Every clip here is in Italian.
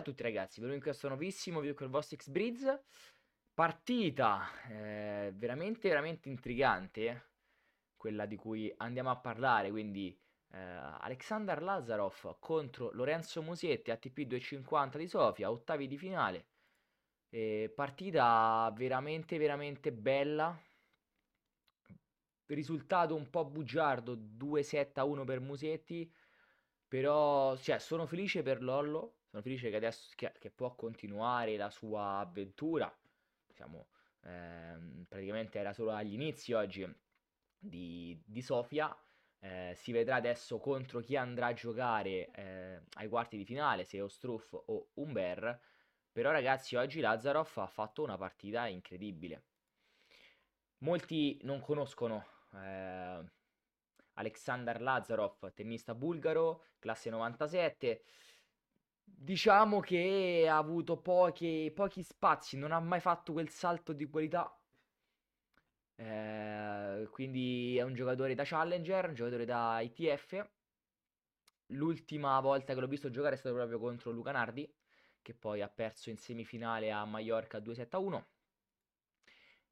Ciao a tutti ragazzi, benvenuti in questo nuovissimo video con il vostro X-Breeze Partita eh, veramente veramente intrigante eh. Quella di cui andiamo a parlare Quindi eh, Alexander Lazarov contro Lorenzo Musetti ATP 250 di Sofia, ottavi di finale eh, Partita veramente veramente bella Risultato un po' bugiardo 2-7-1 per Musetti però, cioè, sono felice per Lollo, sono felice che adesso che, che può continuare la sua avventura. Siamo, ehm, praticamente era solo agli inizi oggi di, di Sofia. Eh, si vedrà adesso contro chi andrà a giocare eh, ai quarti di finale, se Ostruff o Umber. Però ragazzi, oggi Lazarov ha fatto una partita incredibile. Molti non conoscono eh, Alexander Lazarov, tennista bulgaro, classe 97. Diciamo che ha avuto pochi, pochi spazi, non ha mai fatto quel salto di qualità. Eh, quindi è un giocatore da challenger, un giocatore da ITF. L'ultima volta che l'ho visto giocare è stato proprio contro Luca Nardi, che poi ha perso in semifinale a Mallorca 2-7-1.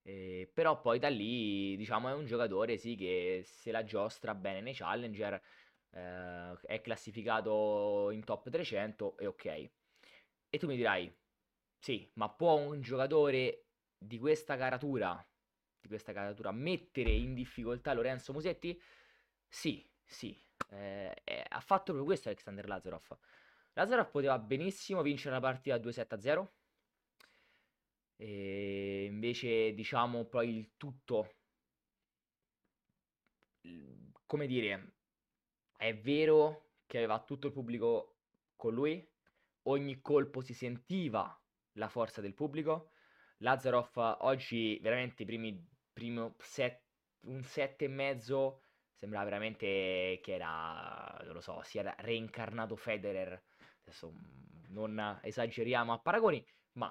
Eh, però poi da lì, diciamo, è un giocatore sì che se la giostra bene nei challenger, eh, è classificato in top 300 e ok. E tu mi dirai, sì, ma può un giocatore di questa caratura, di questa caratura mettere in difficoltà Lorenzo Musetti? Sì, sì, eh, eh, ha fatto proprio questo Alexander Lazaroff. Lazaroff poteva benissimo vincere la partita 2-7-0, e invece, diciamo, poi il tutto, come dire, è vero che aveva tutto il pubblico con lui, ogni colpo si sentiva la forza del pubblico. Lazaroff oggi veramente i primi primo set, un set e mezzo sembrava veramente che era, non lo so, si era reincarnato Federer. Adesso mm, non esageriamo a paragoni, ma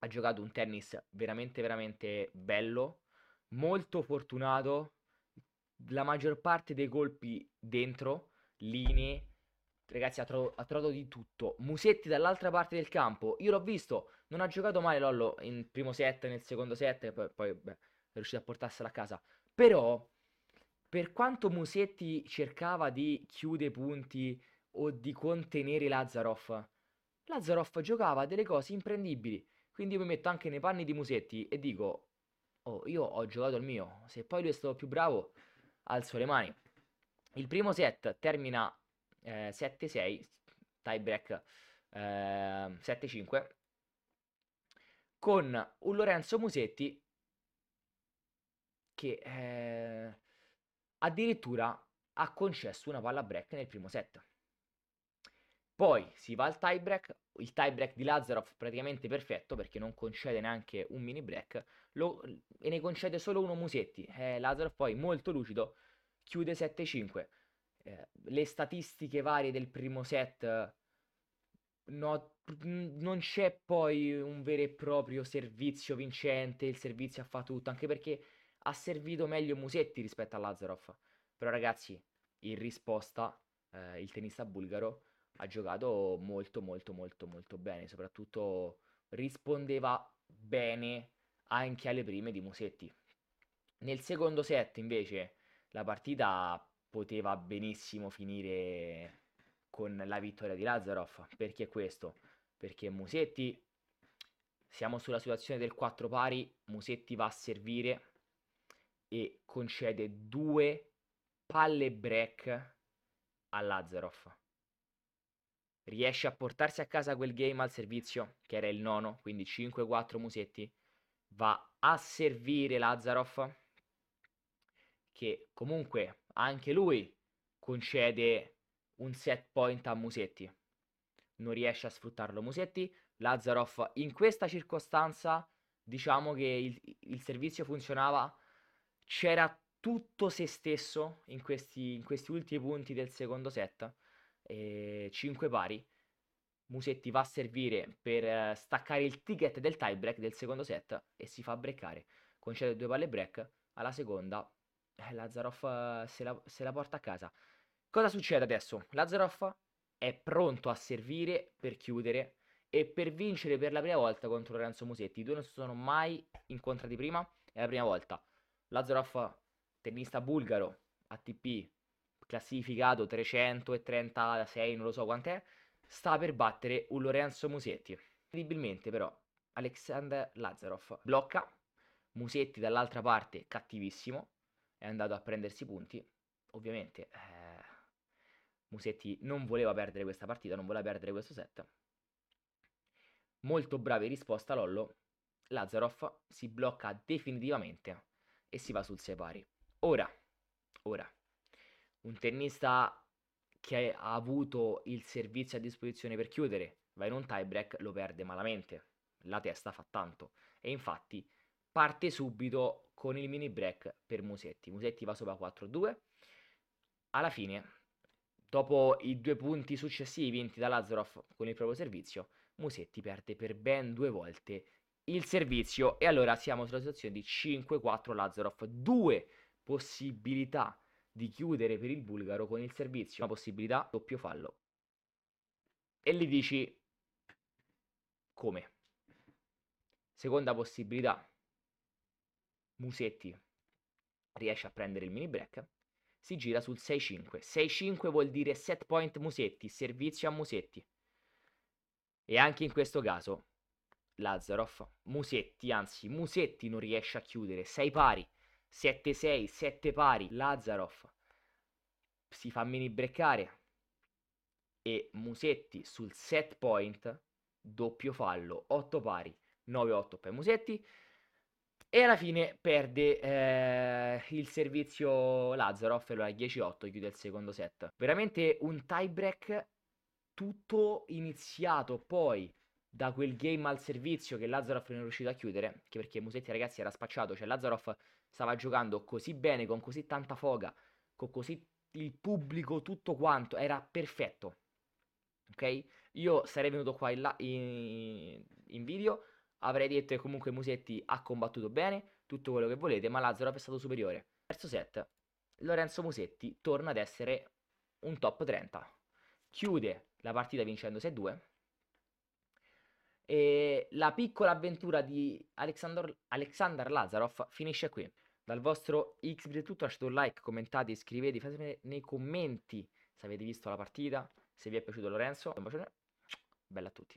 ha giocato un tennis veramente, veramente bello, molto fortunato, la maggior parte dei colpi dentro, linee, ragazzi ha, tro- ha, trovato di tutto. Musetti dall'altra parte del campo, io l'ho visto, non ha giocato male Lollo in primo set, nel secondo set, poi, poi beh, è riuscito a portarsela a casa. Però, per quanto Musetti cercava di chiudere punti o di contenere Lazaroff, Lazaroff giocava delle cose imprendibili. Quindi io mi metto anche nei panni di Musetti e dico, oh, io ho giocato il mio, se poi lui è stato più bravo, alzo le mani. Il primo set termina eh, 7-6, tie break eh, 7-5, con un Lorenzo Musetti che eh, addirittura ha concesso una palla break nel primo set. Poi si va al tie break, il tie break di Lazarov praticamente perfetto perché non concede neanche un mini break lo, e ne concede solo uno Musetti. Eh, Lazarov poi molto lucido chiude 7-5. Eh, le statistiche varie del primo set no, non c'è poi un vero e proprio servizio vincente, il servizio ha fatto tutto, anche perché ha servito meglio Musetti rispetto a Lazarov. Però ragazzi, in risposta eh, il tennista bulgaro ha giocato molto molto molto molto bene, soprattutto rispondeva bene anche alle prime di Musetti. Nel secondo set invece la partita poteva benissimo finire con la vittoria di Lazarov, perché questo? Perché Musetti, siamo sulla situazione del 4 pari, Musetti va a servire e concede due palle break a Lazarov riesce a portarsi a casa quel game al servizio, che era il nono, quindi 5-4 Musetti, va a servire Lazaroff, che comunque anche lui concede un set point a Musetti. Non riesce a sfruttarlo Musetti. Lazarov in questa circostanza diciamo che il, il servizio funzionava, c'era tutto se stesso in questi, in questi ultimi punti del secondo set eh, 5 pari. Musetti va a servire per eh, staccare il ticket del tiebreak del secondo set e si fa breccare. Concede due palle break. Alla seconda, eh, Lazarov eh, se la, se la porta a casa. Cosa succede adesso? Lazaroff è pronto a servire per chiudere e per vincere per la prima volta contro Lorenzo Musetti. I due non si sono mai incontrati prima, è la prima volta. Lazaroff, tennista bulgaro, ATP, classificato 336, non lo so quant'è, sta per battere un Lorenzo Musetti. Incredibilmente però, Alexander Lazarov blocca, Musetti dall'altra parte cattivissimo, è andato a prendersi punti, ovviamente eh, Musetti non voleva perdere questa partita, non voleva perdere questo set. Molto brava risposta Lollo, Lazarov si blocca definitivamente e si va sul 6 pari. Ora, ora, un tennista che ha avuto il servizio a disposizione per chiudere, va in un tie break, lo perde malamente. La testa fa tanto. E infatti parte subito con il mini break per Musetti. Musetti va sopra 4-2. Alla fine, dopo i due punti successivi vinti da Lazaroff con il proprio servizio, Musetti perde per ben due volte il servizio e allora siamo sulla situazione di 5-4 Lazaroff. Due possibilità di chiudere per il bulgaro con il servizio, una possibilità doppio fallo. E gli dici come? Seconda possibilità, Musetti riesce a prendere il mini break, si gira sul 6-5. 6-5 vuol dire set point Musetti, servizio a Musetti. E anche in questo caso Lazaroff, Musetti, anzi Musetti non riesce a chiudere, 6 pari 7-6, 7 pari, Lazaroff si fa mini breccare e Musetti sul set point, doppio fallo, 8 pari, 9-8 per Musetti e alla fine perde eh, il servizio Lazaroff e lo ha 10-8, chiude il secondo set. Veramente un tie break tutto iniziato poi da quel game al servizio che Lazaroff non è riuscito a chiudere, che perché Musetti ragazzi era spacciato, cioè Lazaroff stava giocando così bene, con così tanta foga, con così il pubblico, tutto quanto, era perfetto. Ok? Io sarei venuto qua in, la, in, video, avrei detto che comunque Musetti ha combattuto bene, tutto quello che volete, ma Lazaroff è stato superiore. Terzo set, Lorenzo Musetti torna ad essere un top 30. Chiude la partita vincendo 6-2 e la piccola avventura di Alexander, Alexander Lazarov finisce qui. Dal vostro X di tutto, lasciate un like, commentate, iscrivetevi, fatemi nei commenti se avete visto la partita, se vi è piaciuto Lorenzo. Un bacione, bella a tutti.